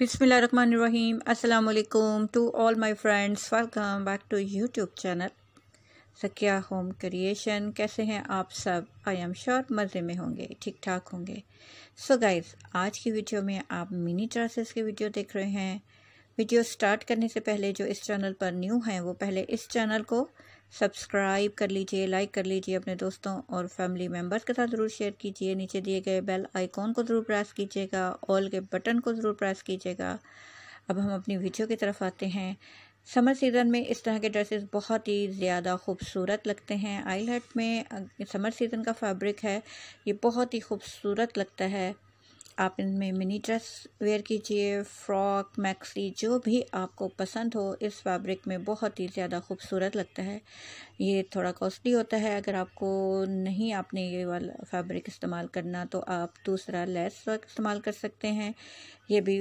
बिसमीम् अल्लाम to all my friends welcome back to YouTube channel Sakiya home creation कैसे हैं आप सब आई एम श्योर मज़े में होंगे ठीक ठाक होंगे सो so गाइज आज की वीडियो में आप मिनी ड्रेसेस की वीडियो देख रहे हैं वीडियो स्टार्ट करने से पहले जो इस चैनल पर न्यू हैं वो पहले इस चैनल को सब्सक्राइब कर लीजिए लाइक कर लीजिए अपने दोस्तों और फैमिली मेम्बर्स के साथ ज़रूर शेयर कीजिए नीचे दिए गए बेल आइकॉन को ज़रूर प्रेस कीजिएगा ऑल के बटन को ज़रूर प्रेस कीजिएगा अब हम अपनी वीडियो की तरफ आते हैं समर सीज़न में इस तरह के ड्रेसेस बहुत ही ज़्यादा खूबसूरत लगते हैं आईलेट में समर सीज़न का फैब्रिक है ये बहुत ही खूबसूरत लगता है आप इनमें मिनी ड्रेस वेयर कीजिए फ्रॉक मैक्सी जो भी आपको पसंद हो इस फैब्रिक में बहुत ही ज़्यादा खूबसूरत लगता है ये थोड़ा कॉस्टली होता है अगर आपको नहीं आपने ये वाला फैब्रिक इस्तेमाल करना तो आप दूसरा लेस इस्तेमाल कर सकते हैं ये भी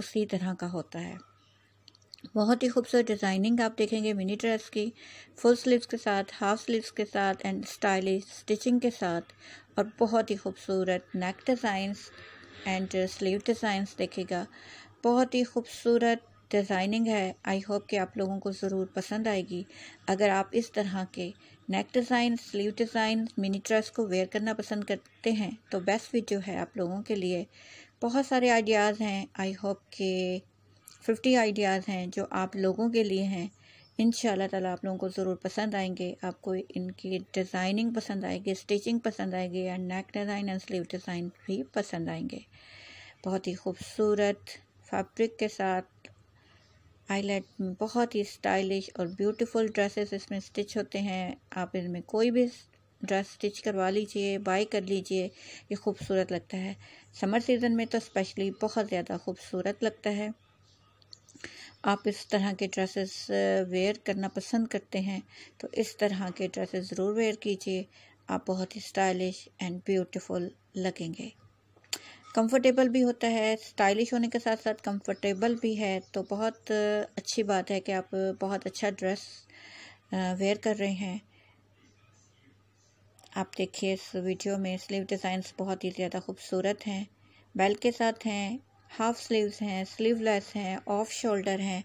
उसी तरह का होता है बहुत ही खूबसूरत डिज़ाइनिंग आप देखेंगे मिनी ड्रेस की फुल स्लीव्स के साथ हाफ स्लीव्स के साथ एंड स्टाइलिश स्टिचिंग के साथ और बहुत ही खूबसूरत neck designs and sleeve designs देखेगा बहुत ही खूबसूरत डिज़ाइनिंग है आई होप कि आप लोगों को ज़रूर पसंद आएगी अगर आप इस तरह के neck design sleeve design mini dress को वेयर करना पसंद करते हैं तो बेस्ट वीडियो है आप लोगों के लिए बहुत सारे आइडियाज़ हैं आई होप के फिफ्टी आइडियाज़ हैं जो आप लोगों के लिए हैं इन ताला आप लोगों को ज़रूर पसंद आएंगे आपको इनकी डिज़ाइनिंग पसंद आएगी स्टिचिंग पसंद आएगी and neck design and sleeve design भी पसंद आएंगे बहुत ही खूबसूरत फैब्रिक के साथ आईलेट बहुत ही स्टाइलिश और ब्यूटीफुल ड्रेसेस इसमें स्टिच होते हैं आप इनमें कोई भी ड्रेस स्टिच करवा लीजिए बाई कर लीजिए ये खूबसूरत लगता है समर सीज़न में तो स्पेशली बहुत ज़्यादा खूबसूरत लगता है आप इस तरह के ड्रेसेस वेयर करना पसंद करते हैं तो इस तरह के ड्रेसेस ज़रूर वेयर कीजिए आप बहुत ही स्टाइलिश एंड ब्यूटीफुल लगेंगे कंफर्टेबल भी होता है स्टाइलिश होने के साथ साथ कंफर्टेबल भी है तो बहुत अच्छी बात है कि आप बहुत अच्छा ड्रेस वेयर कर रहे हैं आप देखिए इस वीडियो में स्लीव डिज़ाइंस बहुत ही ज़्यादा खूबसूरत हैं बेल के साथ हैं हाफ़ स्लीव्स हैं स्लीवलेस हैं ऑफ शोल्डर हैं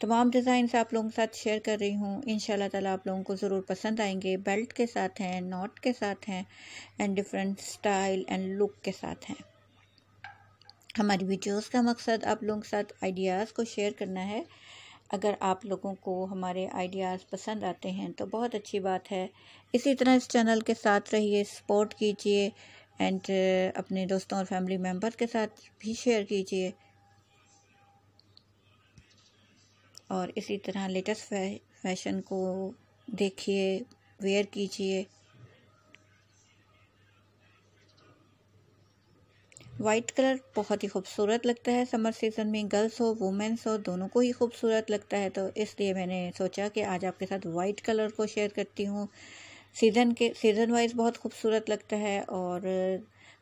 तमाम डिज़ाइंस आप लोगों के साथ शेयर कर रही हूँ इन ताला आप लोगों को ज़रूर पसंद आएंगे बेल्ट के साथ हैं नॉट के साथ हैं and different style and look के साथ हैं हमारी वीडियोस का मकसद आप लोगों के साथ आइडियाज़ को शेयर करना है अगर आप लोगों को हमारे आइडियाज़ पसंद आते हैं तो बहुत अच्छी बात है इसी तरह इस चैनल के साथ रहिए सपोर्ट कीजिए एंड uh, अपने दोस्तों और फैमिली मेम्बर के साथ भी शेयर कीजिए और इसी तरह लेटेस्ट फैशन को देखिए वेयर कीजिए वाइट कलर बहुत ही खूबसूरत लगता है समर सीज़न में गर्ल्स हो वुमेंस हो दोनों को ही खूबसूरत लगता है तो इसलिए मैंने सोचा कि आज आपके साथ वाइट कलर को शेयर करती हूँ सीज़न के सीज़न वाइज बहुत खूबसूरत लगता है और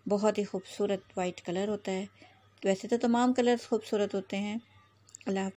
बहुत ही खूबसूरत वाइट कलर होता है वैसे तो तमाम कलर्स खूबसूरत होते हैं अल्लाह